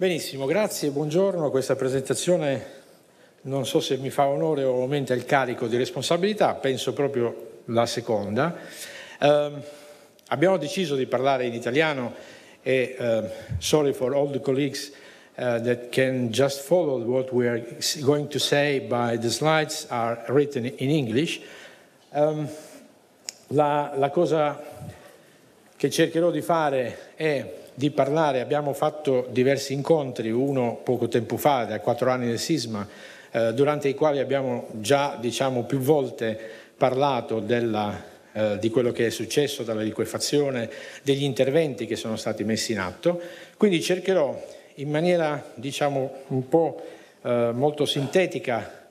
Benissimo, grazie, buongiorno. Questa presentazione non so se mi fa onore o aumenta il carico di responsabilità, penso proprio la seconda. Eh, abbiamo deciso di parlare in italiano e eh, sorry for all the colleagues uh, that can just follow what we are going to say by the slides are written in English. Um, la, la cosa che cercherò di fare è di parlare, abbiamo fatto diversi incontri, uno poco tempo fa, da quattro anni del sisma, eh, durante i quali abbiamo già diciamo, più volte parlato della, eh, di quello che è successo, dalla liquefazione, degli interventi che sono stati messi in atto. Quindi cercherò in maniera diciamo, un po' eh, molto sintetica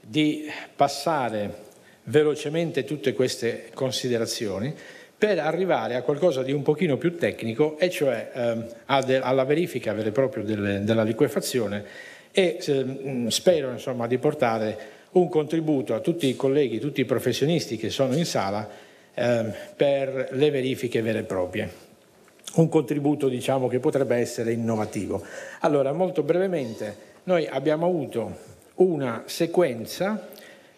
di passare velocemente tutte queste considerazioni per arrivare a qualcosa di un pochino più tecnico, e cioè eh, de- alla verifica vera e propria delle, della liquefazione e eh, spero insomma, di portare un contributo a tutti i colleghi, tutti i professionisti che sono in sala eh, per le verifiche vere e proprie. Un contributo diciamo, che potrebbe essere innovativo. Allora, molto brevemente, noi abbiamo avuto una sequenza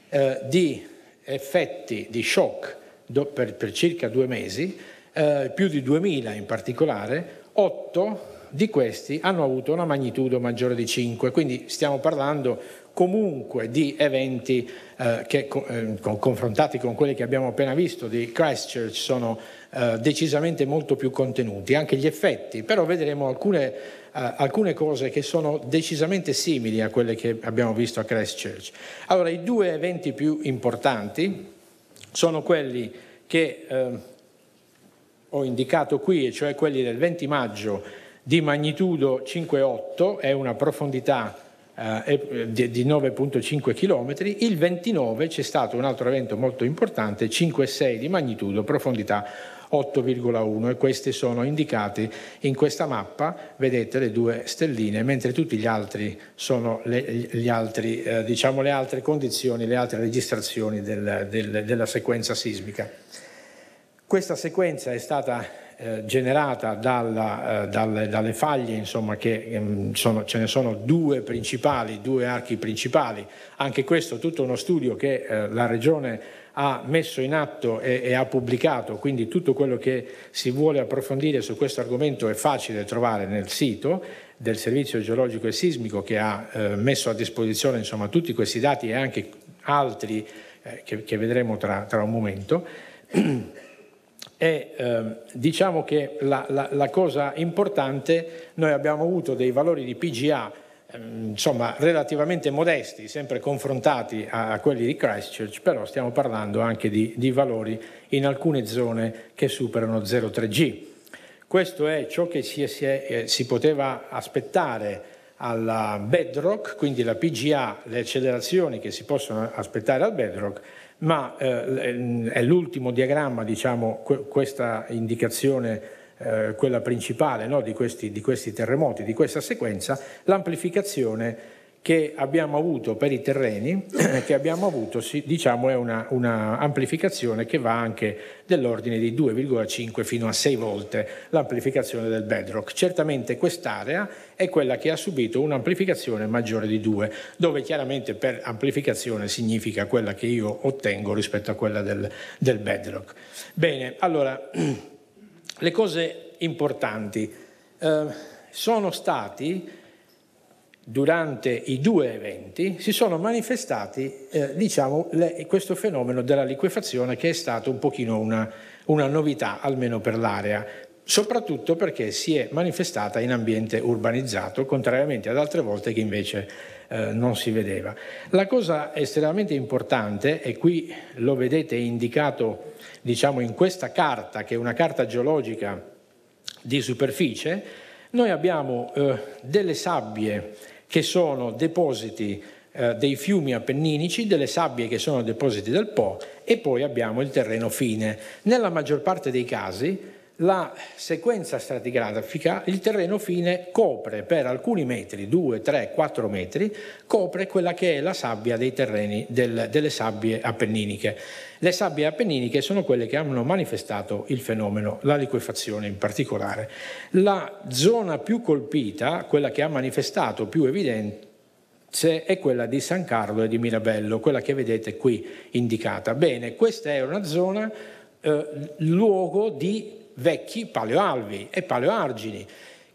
eh, di effetti di shock per, per, circa due mesi, eh, più di 2000 in particolare, 8 di questi hanno avuto una magnitudo maggiore di 5, quindi stiamo parlando comunque di eventi eh, che eh, confrontati con quelli che abbiamo appena visto di Christchurch sono eh, decisamente molto più contenuti, anche gli effetti, però vedremo alcune, eh, alcune, cose che sono decisamente simili a quelle che abbiamo visto a Christchurch. Allora, i due eventi più importanti sono quelli che eh, ho indicato qui, e cioè quelli del 20 maggio di magnitudo 5,8 è una profondità eh, eh di 9,5 km, il 29 c'è stato un altro evento molto importante, 5,6 di magnitudo, profondità 8,1 e queste sono indicate in questa mappa, vedete le due stelline, mentre tutti gli altri sono le, altri, eh, diciamo le altre condizioni, le altre registrazioni del, del, della sequenza sismica. Questa sequenza è stata eh, generata dalla, eh, dalle, dalle, faglie, insomma, che mh, ehm, sono, ce ne sono due principali, due archi principali. Anche questo è tutto uno studio che eh, la Regione ha messo in atto e, e, ha pubblicato, quindi tutto quello che si vuole approfondire su questo argomento è facile trovare nel sito del Servizio Geologico e Sismico che ha eh, messo a disposizione insomma, tutti questi dati e anche altri eh, che, che, vedremo tra, tra un momento. E eh, diciamo che la, la, la, cosa importante, noi abbiamo avuto dei valori di PGA eh, insomma, relativamente modesti, sempre confrontati a, a, quelli di Christchurch, però stiamo parlando anche di, di valori in alcune zone che superano 0,3G. Questo è ciò che si, si, eh, si poteva aspettare alla bedrock, quindi la PGA, le accelerazioni che si possono aspettare al bedrock, ma eh, è l'ultimo diagramma, diciamo, questa indicazione eh, quella principale no, di, questi, di, questi, terremoti, di questa sequenza, l'amplificazione che abbiamo avuto per i terreni, eh, che abbiamo avuto, diciamo, è una, una amplificazione che va anche dell'ordine di 2,5 fino a 6 volte l'amplificazione del bedrock. Certamente quest'area è quella che ha subito un'amplificazione maggiore di 2, dove chiaramente per amplificazione significa quella che io ottengo rispetto a quella del, del bedrock. Bene, allora, le cose importanti eh, sono stati durante i due eventi si sono manifestati eh, diciamo, le, questo fenomeno della liquefazione che è stato un pochino una, una novità almeno per l'area, soprattutto perché si è manifestata in ambiente urbanizzato, contrariamente ad altre volte che invece eh, non si vedeva. La cosa estremamente importante, e qui lo vedete indicato diciamo, in questa carta, che è una carta geologica di superficie, noi abbiamo eh, delle sabbie che sono depositi eh, dei fiumi appenninici, delle sabbie che sono depositi del Po e poi abbiamo il terreno fine. Nella maggior parte dei casi la sequenza stratigrafica, il terreno fine copre per alcuni metri, 2, 3, 4 metri, copre quella che è la sabbia dei terreni del, delle sabbie appenniniche. Le sabbie appenniniche sono quelle che hanno manifestato il fenomeno, la liquefazione in particolare. La zona più colpita, quella che ha manifestato più evidente, è quella di San Carlo e di Mirabello, quella che vedete qui indicata. Bene, questa è una zona, eh, luogo di vecchi paleoalvi e paleoargini.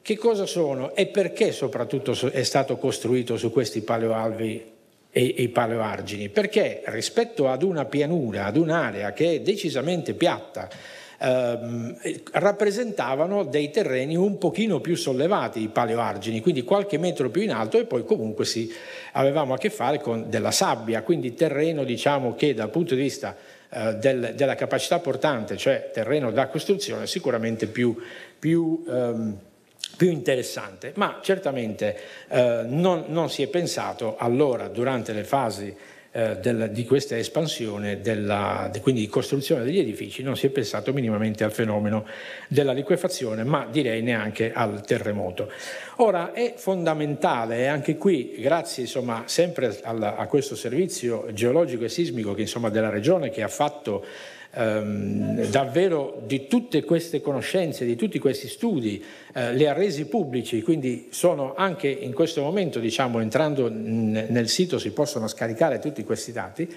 Che cosa sono e perché soprattutto è stato costruito su questi paleoalvi e i paleoargini? Perché rispetto ad una pianura, ad un'area che è decisamente piatta, Ehm, rappresentavano dei terreni un pochino più sollevati, i paleoargini, quindi qualche metro più in alto e poi comunque si, avevamo a che fare con della sabbia, quindi terreno diciamo che dal punto di vista eh, del, della capacità portante, cioè terreno da costruzione, sicuramente più, più, ehm, più interessante, ma certamente eh, non, non si è pensato allora durante le fasi eh, del, di questa espansione, della, de, quindi di costruzione degli edifici, non si è pensato minimamente al fenomeno della liquefazione, ma direi neanche al terremoto. Ora è fondamentale, e anche qui, grazie insomma, sempre al, a questo servizio geologico e sismico che, insomma, della Regione che ha fatto ehm, davvero di tutte queste conoscenze, di tutti questi studi, eh, li ha resi pubblici, quindi sono anche in questo momento, diciamo, entrando nel sito si possono scaricare tutti questi dati,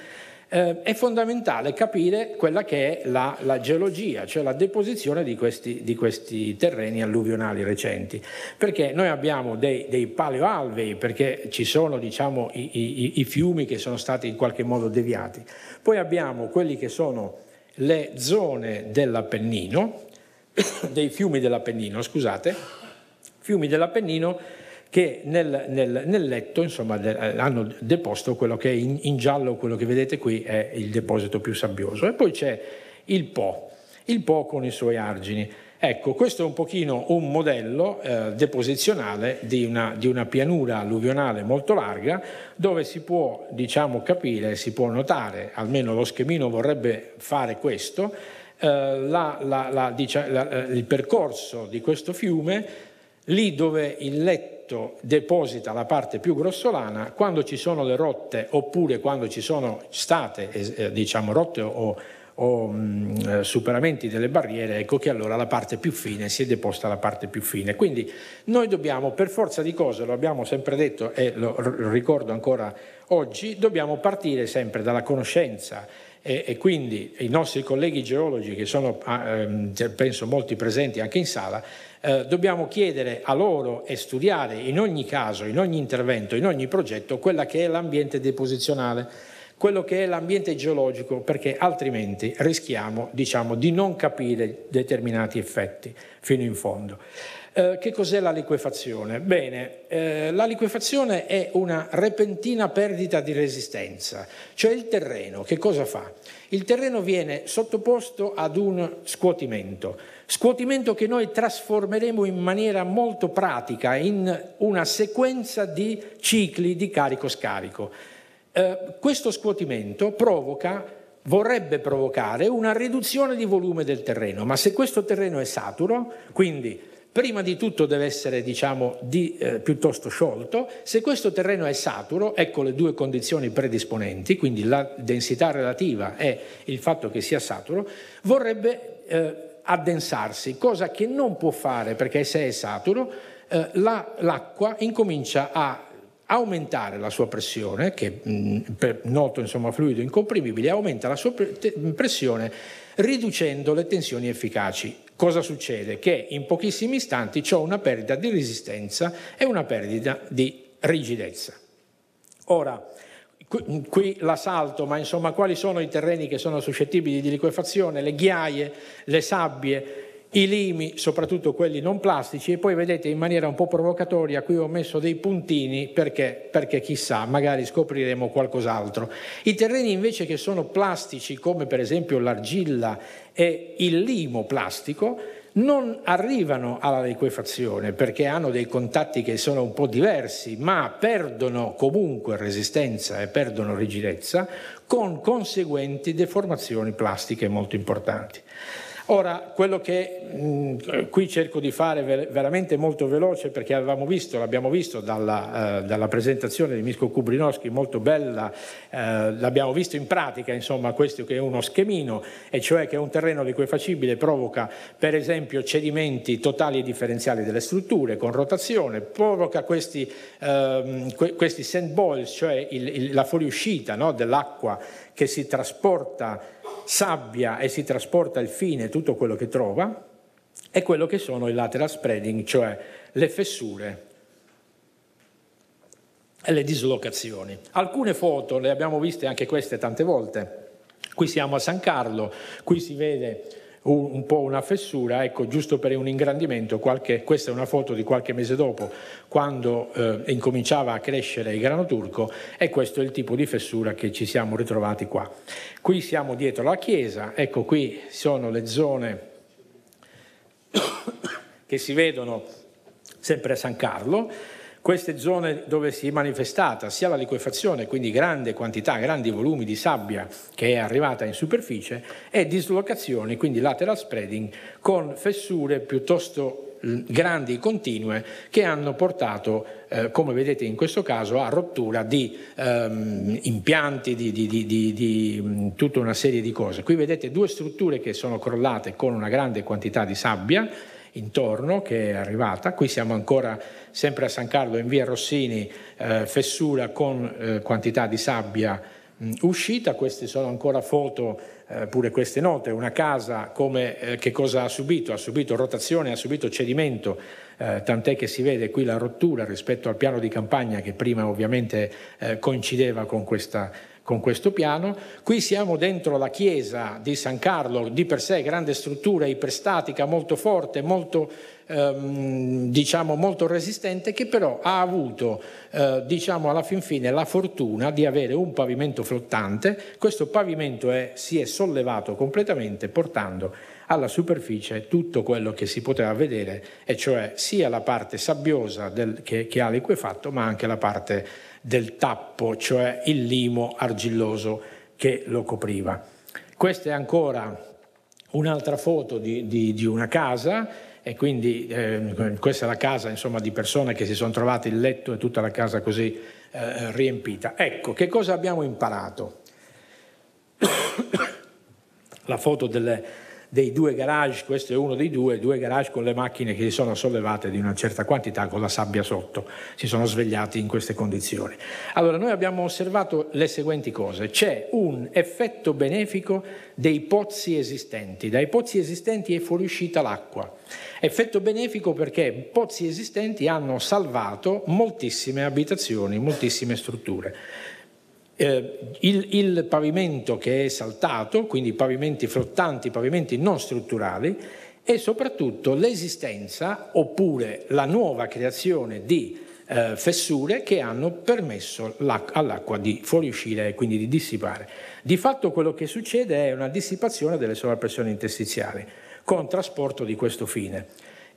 eh, è fondamentale capire quella che è la, la geologia, cioè la deposizione di questi, di questi, terreni alluvionali recenti, perché noi abbiamo dei, dei paleoalvei, perché ci sono diciamo, i, i, i fiumi che sono stati in qualche modo deviati, poi abbiamo quelli che sono le zone dell'Appennino, dei fiumi dell'Appennino, scusate, fiumi dell'Appennino che nel, nel, nel letto insomma, de, hanno deposto quello che è in, in, giallo, quello che vedete qui è il deposito più sabbioso. E poi c'è il Po, il Po con i suoi argini. Ecco, questo è un pochino un modello eh, deposizionale di una, di una, pianura alluvionale molto larga dove si può diciamo, capire, si può notare, almeno lo schemino vorrebbe fare questo, eh, la, la, la, eh, il percorso di questo fiume lì dove il letto deposita la parte più grossolana, quando ci sono le rotte oppure quando ci sono state eh, diciamo, rotte o o mh, eh, superamenti delle barriere, ecco che allora la parte più fine si è deposta la parte più fine. Quindi noi dobbiamo, per forza di cose, lo abbiamo sempre detto e lo ricordo ancora oggi, dobbiamo partire sempre dalla conoscenza e, e quindi i nostri colleghi geologi, che sono eh, penso molti presenti anche in sala, eh, dobbiamo chiedere a loro e studiare in ogni caso, in ogni intervento, in ogni progetto, quella che è l'ambiente deposizionale quello che è l'ambiente geologico, perché altrimenti rischiamo diciamo, di non capire determinati effetti fino in fondo. Eh, che cos'è la liquefazione? Bene, eh, la liquefazione è una repentina perdita di resistenza, cioè il terreno che cosa fa? Il terreno viene sottoposto ad un scuotimento, scuotimento che noi trasformeremo in maniera molto pratica in una sequenza di cicli di carico-scarico eh, questo scuotimento provoca, vorrebbe provocare una riduzione di volume del terreno, ma se questo terreno è saturo, quindi prima di tutto deve essere diciamo, di, eh, piuttosto sciolto, se questo terreno è saturo, ecco le due condizioni predisponenti, quindi la densità relativa e il fatto che sia saturo, vorrebbe eh, addensarsi, cosa che non può fare perché se è saturo eh, la, l'acqua incomincia a aumentare la sua pressione, che per noto insomma, fluido incomprimibile, aumenta la sua pressione riducendo le tensioni efficaci. Cosa succede? Che in pochissimi istanti ho una perdita di resistenza e una perdita di rigidezza. Ora, qui la salto, ma insomma quali sono i terreni che sono suscettibili di liquefazione? Le ghiaie, le sabbie, i limi, soprattutto quelli non plastici, e poi vedete in maniera un po' provocatoria qui ho messo dei puntini perché, perché chissà, magari scopriremo qualcos'altro. I terreni invece che sono plastici, come per esempio l'argilla e il limo plastico, non arrivano alla liquefazione perché hanno dei contatti che sono un po' diversi, ma perdono comunque resistenza e perdono rigidezza con conseguenti deformazioni plastiche molto importanti. Ora, quello che mh, mm, qui cerco di fare ver- veramente molto veloce, perché avevamo visto, l'abbiamo visto dalla, eh, dalla presentazione di Misko Kubrinowski, molto bella, eh, l'abbiamo visto in pratica, insomma, questo che è uno schemino, e cioè che un terreno liquefacibile provoca, per esempio, cedimenti totali e differenziali delle strutture con rotazione, provoca questi, ehm, que- questi sand boils, cioè il, il, la fuoriuscita no, dell'acqua che si trasporta sabbia e si trasporta il fine tutto quello che trova, e quello che sono i lateral spreading, cioè le fessure e le dislocazioni. Alcune foto le abbiamo viste anche queste tante volte. Qui siamo a San Carlo, qui si vede un po' una fessura, ecco, giusto per un ingrandimento, qualche, questa è una foto di qualche mese dopo, quando eh, incominciava a crescere il grano turco, e questo è il tipo di fessura che ci siamo ritrovati qua. Qui siamo dietro la chiesa, ecco qui sono le zone che si vedono sempre a San Carlo, queste zone dove si è manifestata sia la liquefazione, quindi grande quantità, grandi volumi di sabbia che è arrivata in superficie, e dislocazioni, quindi lateral spreading, con fessure piuttosto mm, grandi e continue che hanno portato, eh, come vedete in questo caso, a rottura di ehm, impianti, di, di, di, di, mm, tutta una serie di cose. Qui vedete due strutture che sono crollate con una grande quantità di sabbia intorno che è arrivata. Qui siamo ancora sempre a San Carlo in via Rossini, eh, fessura con eh, quantità di sabbia mh, uscita. Queste sono ancora foto, eh, pure queste note. Una casa come, eh, che cosa ha subito? Ha subito rotazione, ha subito cedimento, eh, tant'è che si vede qui la rottura rispetto al piano di campagna che prima ovviamente eh, coincideva con questa con questo piano. Qui siamo dentro la chiesa di San Carlo, di per sé grande struttura iperstatica, molto forte, molto, ehm, diciamo, molto resistente, che però ha avuto, eh, diciamo, alla fin fine la fortuna di avere un pavimento flottante. Questo pavimento è, si è sollevato completamente portando alla superficie tutto quello che si poteva vedere, e cioè sia la parte sabbiosa del, che, che ha liquefatto, ma anche la parte del tappo, cioè il limo argilloso che lo copriva. Questa è ancora un'altra foto di, di, di una casa e quindi eh, questa è la casa insomma, di persone che si sono trovate il letto e tutta la casa così eh, riempita. Ecco, che cosa abbiamo imparato? la foto delle, dei due garage, questo è uno dei due, due garage con le macchine che si sono sollevate di una certa quantità con la sabbia sotto, si sono svegliati in queste condizioni. Allora noi abbiamo osservato le seguenti cose, c'è un effetto benefico dei pozzi esistenti, dai pozzi esistenti è fuoriuscita l'acqua, effetto benefico perché pozzi esistenti hanno salvato moltissime abitazioni, moltissime strutture eh, il, il, pavimento che è saltato, quindi pavimenti flottanti, pavimenti non strutturali, e soprattutto l'esistenza oppure la nuova creazione di eh, fessure che hanno permesso all'acqua di fuoriuscire e quindi di dissipare. Di fatto quello che succede è una dissipazione delle sovrappressioni interstiziali con trasporto di questo fine.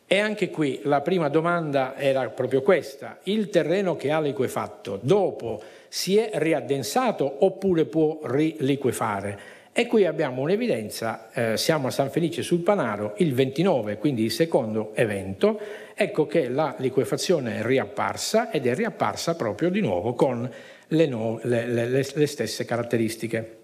E anche qui la prima domanda era proprio questa, il terreno che ha liquefatto dopo si è riaddensato oppure può riliquefare. E qui abbiamo un'evidenza, eh, siamo a San Felice sul Panaro, il 29, quindi il secondo evento, ecco che la liquefazione è riapparsa ed è riapparsa proprio di nuovo con le, no, le, le, le stesse caratteristiche.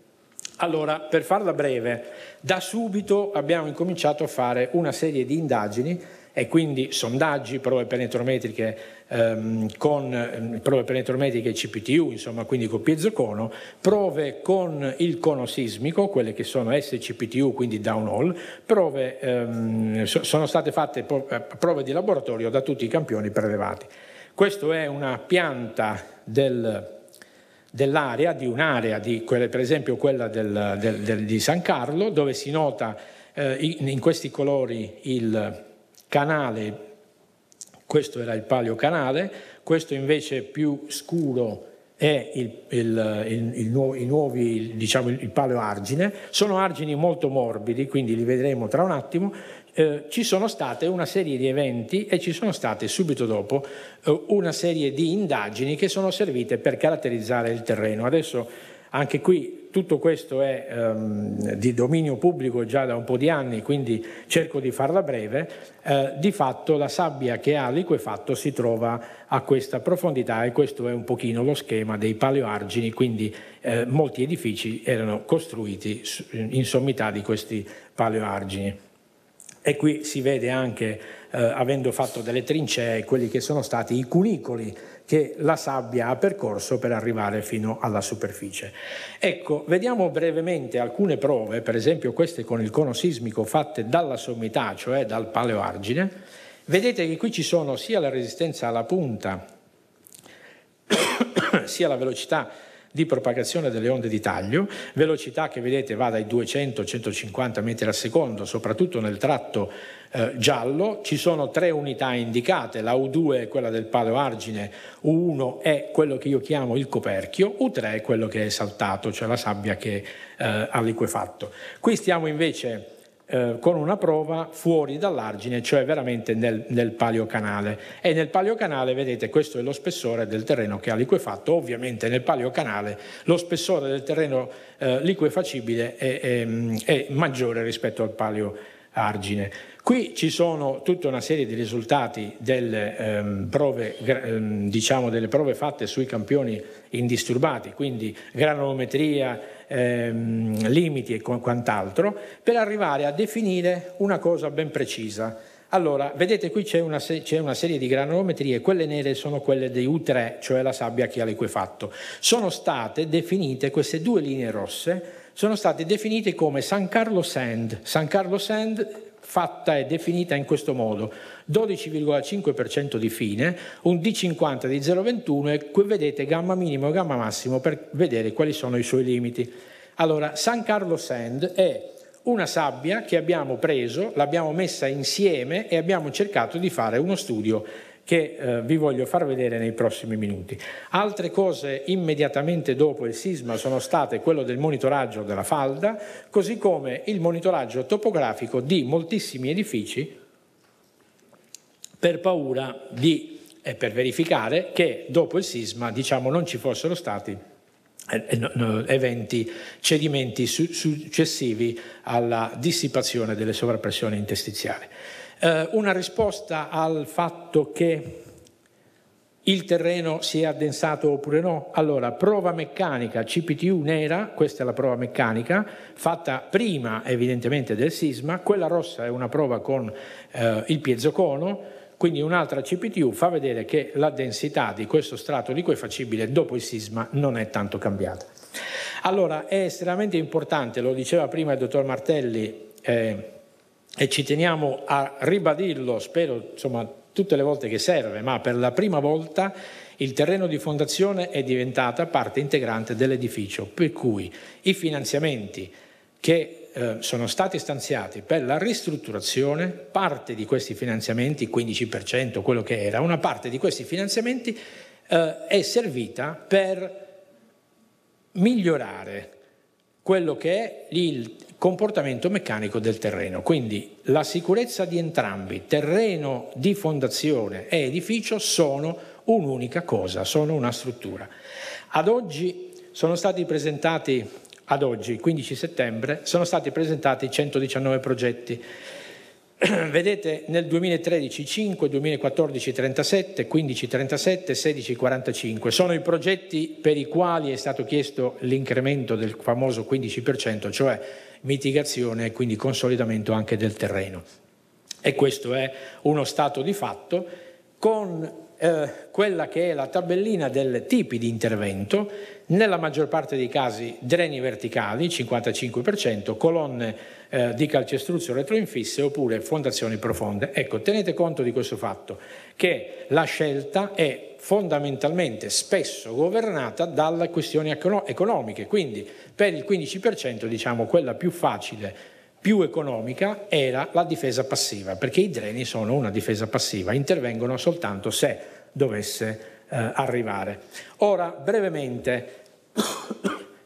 Allora, per farla breve, da subito abbiamo incominciato a fare una serie di indagini e quindi sondaggi, prove penetrometriche ehm, con ehm, prove penetrometriche CPTU, insomma, quindi con piezocono, prove con il cono sismico, quelle che sono SCPTU, quindi downhole, prove ehm, so, sono state fatte eh, prove di laboratorio da tutti i campioni prelevati. Questa è una pianta del dell'area, di un'area, per esempio quella del, del, del, di San Carlo, dove si nota eh, in, questi colori il, canale, questo era il palio canale, questo invece più scuro è il, il, il, il nuovi, nuovi, diciamo, il paleo argine, sono argini molto morbidi, quindi li vedremo tra un attimo, eh, ci sono state una serie di eventi e ci sono state subito dopo eh, una serie di indagini che sono servite per caratterizzare il terreno. Adesso anche qui tutto questo è ehm, di dominio pubblico già da un po' di anni, quindi cerco di farla breve, eh, di fatto la sabbia che ha liquefatto si trova a questa profondità e questo è un pochino lo schema dei paleoargini, quindi eh, molti edifici erano costruiti in sommità di questi paleoargini. E qui si vede anche eh, avendo fatto delle trincee, quelli che sono stati i cunicoli che la sabbia ha percorso per arrivare fino alla superficie. Ecco, vediamo brevemente alcune prove, per esempio queste con il cono sismico fatte dalla sommità, cioè dal paleoargine. Vedete che qui ci sono sia la resistenza alla punta, sia la velocità di propagazione delle onde di taglio, velocità che vedete va dai 200-150 metri al secondo, soprattutto nel tratto eh, giallo, ci sono tre unità indicate, la U2 è quella del palo argine, U1 è quello che io chiamo il coperchio, U3 è quello che è saltato, cioè la sabbia che eh, ha liquefatto. Qui stiamo invece eh, con una prova fuori dall'argine, cioè veramente nel, nel paleocanale. E nel paleocanale, vedete, questo è lo spessore del terreno che ha liquefatto. Ovviamente nel paleocanale lo spessore del terreno eh, liquefacibile è, è, è maggiore rispetto al paleocanale. Argine. Qui ci sono tutta una serie di risultati delle, ehm, prove, ehm, diciamo, delle prove fatte sui campioni indisturbati, quindi granometria, ehm, limiti e quant'altro, per arrivare a definire una cosa ben precisa. Allora, vedete qui c'è una, c'è una serie di granometrie, quelle nere sono quelle dei U3, cioè la sabbia che ha liquefatto. Sono state definite queste due linee rosse sono state definite come San Carlo Sand. San Carlo Sand fatta e definita in questo modo, 12,5% di fine, un D50 di 0,21 e qui vedete gamma minimo e gamma massimo per vedere quali sono i suoi limiti. Allora, San Carlo Sand è una sabbia che abbiamo preso, l'abbiamo messa insieme e abbiamo cercato di fare uno studio che eh, vi voglio far vedere nei prossimi minuti. Altre cose immediatamente dopo il sisma sono state quello del monitoraggio della falda, così come il monitoraggio topografico di moltissimi edifici per paura di, e per verificare che dopo il sisma diciamo, non ci fossero stati eh, eventi, cedimenti successivi alla dissipazione delle sovrappressioni interstiziali eh, una risposta al fatto che il terreno si è addensato oppure no? Allora, prova meccanica CPTU nera, questa è la prova meccanica, fatta prima evidentemente del sisma, quella rossa è una prova con eh, il piezocono, quindi un'altra CPTU fa vedere che la densità di questo strato liquefacibile dopo il sisma non è tanto cambiata. Allora, è estremamente importante, lo diceva prima il dottor Martelli, eh, e ci teniamo a ribadirlo, spero insomma, tutte le volte che serve, ma per la prima volta il terreno di fondazione è diventata parte integrante dell'edificio, per cui i finanziamenti che eh, sono stati stanziati per la ristrutturazione, parte di questi finanziamenti, 15% quello che era, una parte di questi finanziamenti eh, è servita per migliorare quello che è il comportamento meccanico del terreno. Quindi la sicurezza di entrambi, terreno di fondazione e edificio, sono un'unica cosa, sono una struttura. Ad oggi sono stati presentati, ad oggi 15 settembre, sono stati presentati 119 progetti. Vedete nel 2013 5, 2014 37, 15 37, 16 45. Sono i progetti per i quali è stato chiesto l'incremento del famoso 15%, cioè mitigazione e quindi consolidamento anche del terreno. E questo è uno stato di fatto con eh, quella che è la tabellina del tipi di intervento, nella maggior parte dei casi dreni verticali, 55%, colonne eh, di calcestruzzo retroinfisse oppure fondazioni profonde. Ecco, tenete conto di questo fatto che la scelta è fondamentalmente spesso governata dalle questioni economiche, quindi per il 15% diciamo quella più facile più economica era la difesa passiva, perché i dreni sono una difesa passiva, intervengono soltanto se dovesse eh, arrivare. Ora, brevemente,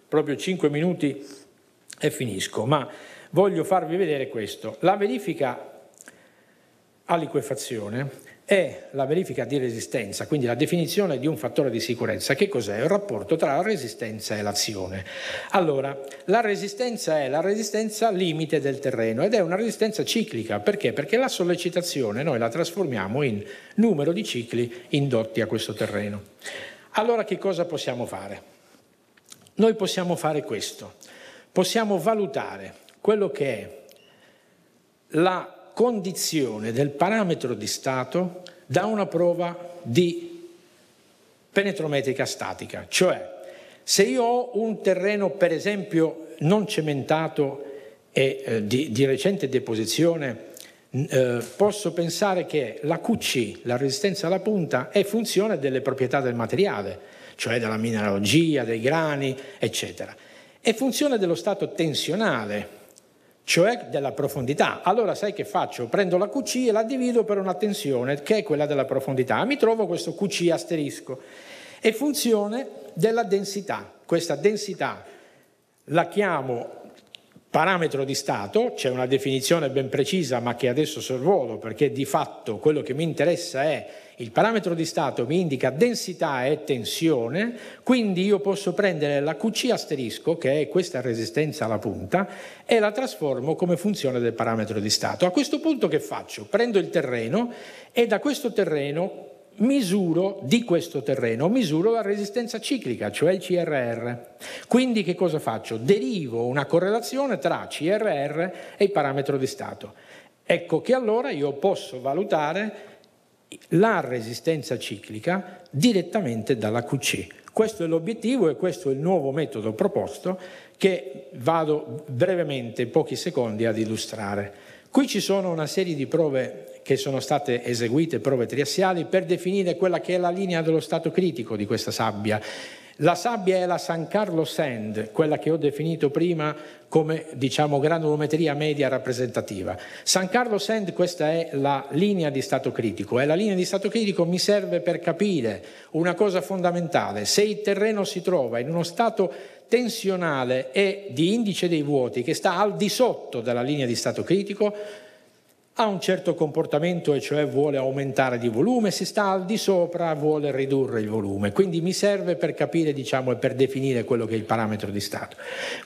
proprio 5 minuti e finisco, ma voglio farvi vedere questo. La verifica a liquefazione è la verifica di resistenza, quindi la definizione di un fattore di sicurezza. Che cos'è? Il rapporto tra la resistenza e l'azione. Allora, la resistenza è la resistenza limite del terreno ed è una resistenza ciclica. Perché? Perché la sollecitazione noi la trasformiamo in numero di cicli indotti a questo terreno. Allora che cosa possiamo fare? Noi possiamo fare questo. Possiamo valutare quello che è la condizione del parametro di stato da una prova di penetrometrica statica, cioè se io ho un terreno per esempio non cementato e eh, di, di, recente deposizione, eh, posso pensare che la QC, la resistenza alla punta, è funzione delle proprietà del materiale, cioè della mineralogia, dei grani, eccetera. È funzione dello stato tensionale cioè della profondità. Allora sai che faccio? Prendo la QC e la divido per una tensione che è quella della profondità. Mi trovo questo QC asterisco. È funzione della densità. Questa densità la chiamo Parametro di Stato, c'è una definizione ben precisa ma che adesso sorvolo perché di fatto quello che mi interessa è il parametro di Stato mi indica densità e tensione, quindi io posso prendere la QC asterisco, che è questa resistenza alla punta, e la trasformo come funzione del parametro di Stato. A questo punto che faccio? Prendo il terreno e da questo terreno misuro di questo terreno, misuro la resistenza ciclica, cioè il CRR. Quindi che cosa faccio? Derivo una correlazione tra CRR e il parametro di stato. Ecco che allora io posso valutare la resistenza ciclica direttamente dalla QC. Questo è l'obiettivo e questo è il nuovo metodo proposto che vado brevemente, pochi secondi, ad illustrare. Qui ci sono una serie di prove che sono state eseguite prove triassiali per definire quella che è la linea dello stato critico di questa sabbia. La sabbia è la San Carlo Sand, quella che ho definito prima come diciamo, granulometria media rappresentativa. San Carlo Sand, questa è la linea di stato critico e la linea di stato critico mi serve per capire una cosa fondamentale, se il terreno si trova in uno stato tensionale e di indice dei vuoti che sta al di sotto della linea di stato critico, ha un certo comportamento e cioè vuole aumentare di volume, se sta al di sopra vuole ridurre il volume, quindi mi serve per capire diciamo, e per definire quello che è il parametro di stato.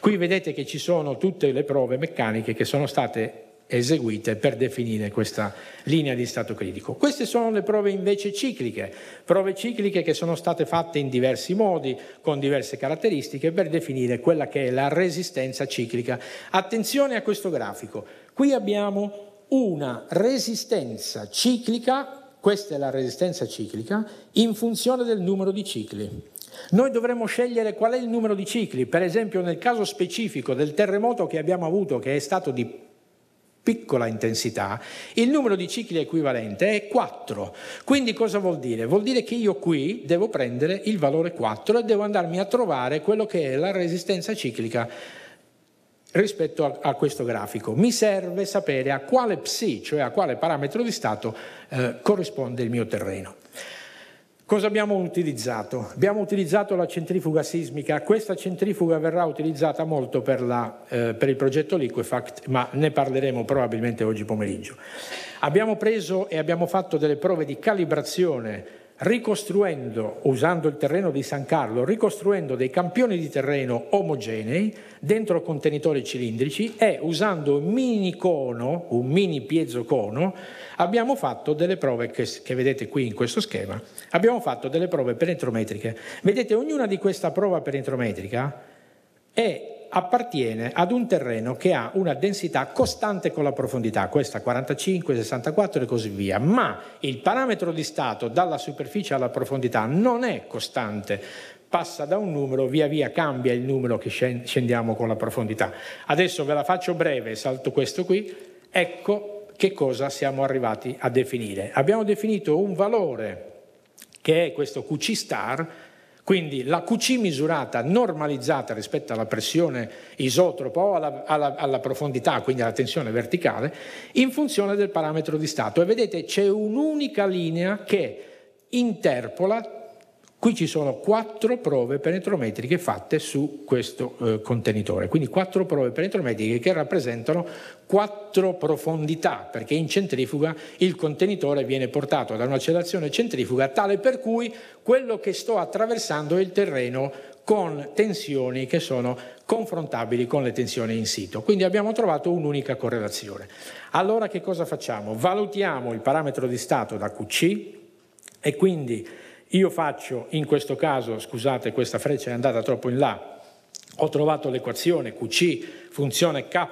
Qui vedete che ci sono tutte le prove meccaniche che sono state eseguite per definire questa linea di stato critico. Queste sono le prove invece cicliche, prove cicliche che sono state fatte in diversi modi, con diverse caratteristiche, per definire quella che è la resistenza ciclica. Attenzione a questo grafico, qui abbiamo una resistenza ciclica, questa è la resistenza ciclica, in funzione del numero di cicli. Noi dovremmo scegliere qual è il numero di cicli, per esempio nel caso specifico del terremoto che abbiamo avuto, che è stato di piccola intensità, il numero di cicli equivalente è 4. Quindi cosa vuol dire? Vuol dire che io qui devo prendere il valore 4 e devo andarmi a trovare quello che è la resistenza ciclica rispetto a, a, questo grafico. Mi serve sapere a quale psi, cioè a quale parametro di stato, eh, corrisponde il mio terreno. Cosa abbiamo utilizzato? Abbiamo utilizzato la centrifuga sismica, questa centrifuga verrà utilizzata molto per, la, eh, per il progetto Liquefact, ma ne parleremo probabilmente oggi pomeriggio. Abbiamo preso e abbiamo fatto delle prove di calibrazione ricostruendo, usando il terreno di San Carlo, ricostruendo dei campioni di terreno omogenei dentro contenitori cilindrici e usando un mini cono, un mini piezo cono, abbiamo fatto delle prove che, che vedete qui in questo schema, abbiamo fatto delle prove penetrometriche. Vedete, ognuna di queste prove penetrometriche è appartiene ad un terreno che ha una densità costante con la profondità, questa 45, 64 e così via, ma il parametro di stato dalla superficie alla profondità non è costante, passa da un numero, via via cambia il numero che scendiamo con la profondità. Adesso ve la faccio breve, salto questo qui, ecco che cosa siamo arrivati a definire. Abbiamo definito un valore che è questo QC star, quindi la QC misurata, normalizzata rispetto alla pressione isotropa o alla, alla, alla, profondità, quindi alla tensione verticale, in funzione del parametro di stato. E vedete c'è un'unica linea che interpola Qui ci sono quattro prove penetrometriche fatte su questo eh, contenitore, quindi quattro prove penetrometriche che rappresentano quattro profondità, perché in centrifuga il contenitore viene portato da un'accelerazione centrifuga tale per cui quello che sto attraversando è il terreno con tensioni che sono confrontabili con le tensioni in sito. Quindi abbiamo trovato un'unica correlazione. Allora che cosa facciamo? Valutiamo il parametro di stato da QC e quindi io faccio in questo caso, scusate questa freccia è andata troppo in là, ho trovato l'equazione QC funzione K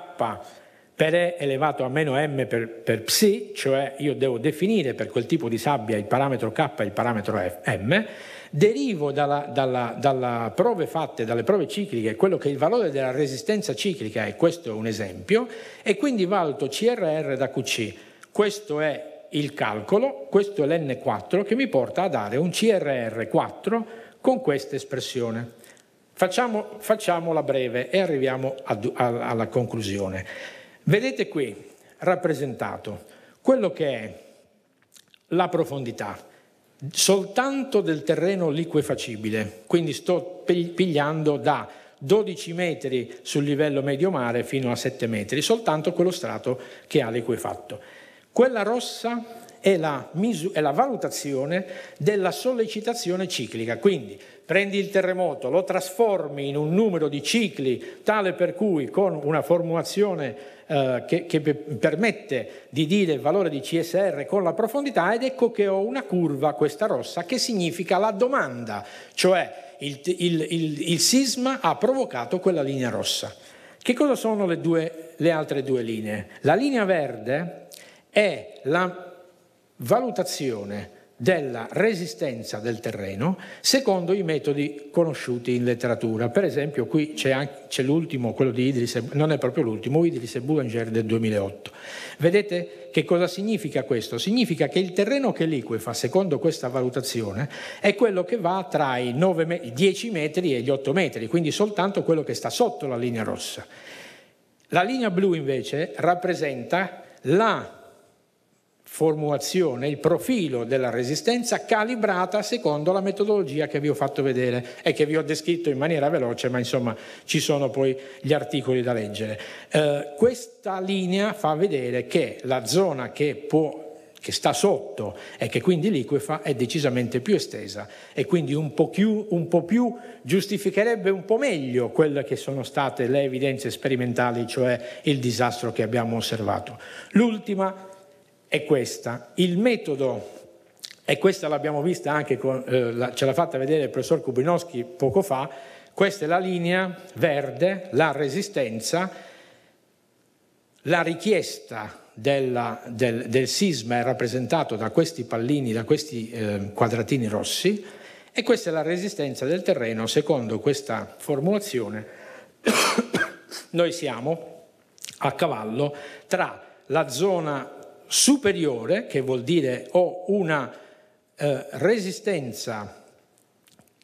per E elevato a meno M per, per psi, cioè io devo definire per quel tipo di sabbia il parametro K e il parametro F, M, derivo dalla, dalla, dalla prove fatte, dalle prove cicliche, quello che è il valore della resistenza ciclica, e questo è un esempio, e quindi valuto CRR da QC. Questo è il calcolo, questo è l'N4 che mi porta a dare un CRR4 con questa espressione. Facciamo, facciamola breve e arriviamo a, a, alla conclusione. Vedete qui rappresentato quello che è la profondità soltanto del terreno liquefacibile, quindi sto pigliando da 12 metri sul livello medio mare fino a 7 metri, soltanto quello strato che ha liquefatto. Quella rossa è la, misura, è la, valutazione della sollecitazione ciclica. Quindi prendi il terremoto, lo trasformi in un numero di cicli tale per cui con una formulazione eh, che, che permette di dire il valore di CSR con la profondità ed ecco che ho una curva, questa rossa, che significa la domanda, cioè il, il, il, il sisma ha provocato quella linea rossa. Che cosa sono le, due, le altre due linee? La linea verde è la valutazione della resistenza del terreno secondo i metodi conosciuti in letteratura. Per esempio qui c'è, anche, c'è l'ultimo, quello di Idris, non è proprio l'ultimo, Idris e Boulanger del 2008. Vedete che cosa significa questo? Significa che il terreno che liquefa, secondo questa valutazione, è quello che va tra i, 9, i 10 metri e gli 8 metri, quindi soltanto quello che sta sotto la linea rossa. La linea blu invece rappresenta la formulazione, il profilo della resistenza calibrata secondo la metodologia che vi ho fatto vedere e che vi ho descritto in maniera veloce, ma insomma ci sono poi gli articoli da leggere. Eh, questa linea fa vedere che la zona che, può, che sta sotto e che quindi liquefa è decisamente più estesa e quindi un po, più, un po' più giustificherebbe un po' meglio quelle che sono state le evidenze sperimentali, cioè il disastro che abbiamo osservato. L'ultima è questa. Il metodo, e questa l'abbiamo vista anche, con, eh, la, ce l'ha fatta vedere il professor Kubinowski poco fa, questa è la linea verde, la resistenza, la richiesta della, del, del, sisma è rappresentato da questi pallini, da questi eh, quadratini rossi e questa è la resistenza del terreno secondo questa formulazione. Noi siamo a cavallo tra la zona superiore, che vuol dire ho una eh, resistenza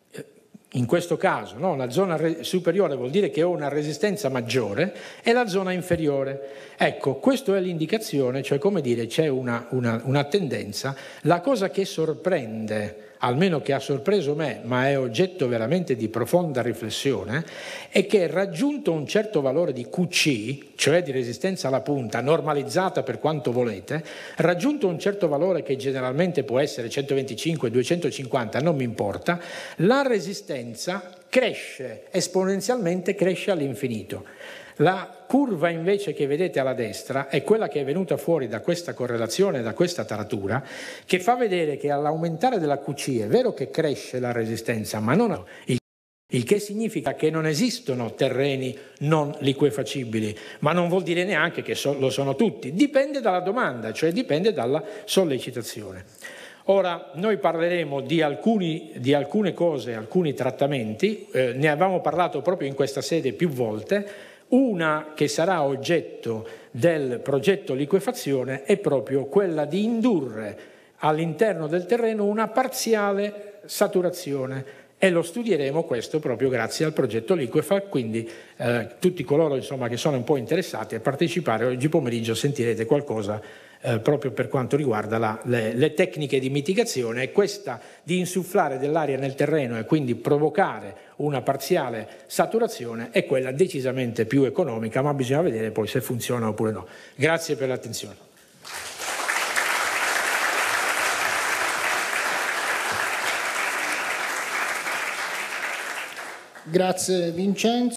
eh, in questo caso no? la zona superiore vuol dire che ho una resistenza maggiore e la zona inferiore. Ecco, questa è l'indicazione, cioè come dire c'è una, una, una tendenza. La cosa che sorprende almeno che ha sorpreso me, ma è oggetto veramente di profonda riflessione, è che raggiunto un certo valore di QC, cioè di resistenza alla punta, normalizzata per quanto volete, raggiunto un certo valore che generalmente può essere 125, 250, non mi importa, la resistenza cresce esponenzialmente, cresce all'infinito. La curva invece che vedete alla destra è quella che è venuta fuori da questa correlazione, da questa taratura, che fa vedere che all'aumentare della QC è vero che cresce la resistenza, ma non il il che significa che non esistono terreni non liquefacibili, ma non vuol dire neanche che so, lo sono tutti, dipende dalla domanda, cioè dipende dalla sollecitazione. Ora, noi parleremo di, alcuni, di alcune cose, alcuni trattamenti, eh, ne avevamo parlato proprio in questa sede più volte, una che sarà oggetto del progetto liquefazione è proprio quella di indurre all'interno del terreno una parziale saturazione e lo studieremo questo proprio grazie al progetto Liquefa, quindi eh, tutti coloro insomma, che sono un po' interessati a partecipare oggi pomeriggio sentirete qualcosa eh, proprio per quanto riguarda la, le, le, tecniche di mitigazione e questa di insufflare dell'aria nel terreno e quindi provocare una parziale saturazione è quella decisamente più economica, ma bisogna vedere poi se funziona oppure no. Grazie per l'attenzione. Grazie Vincenzo.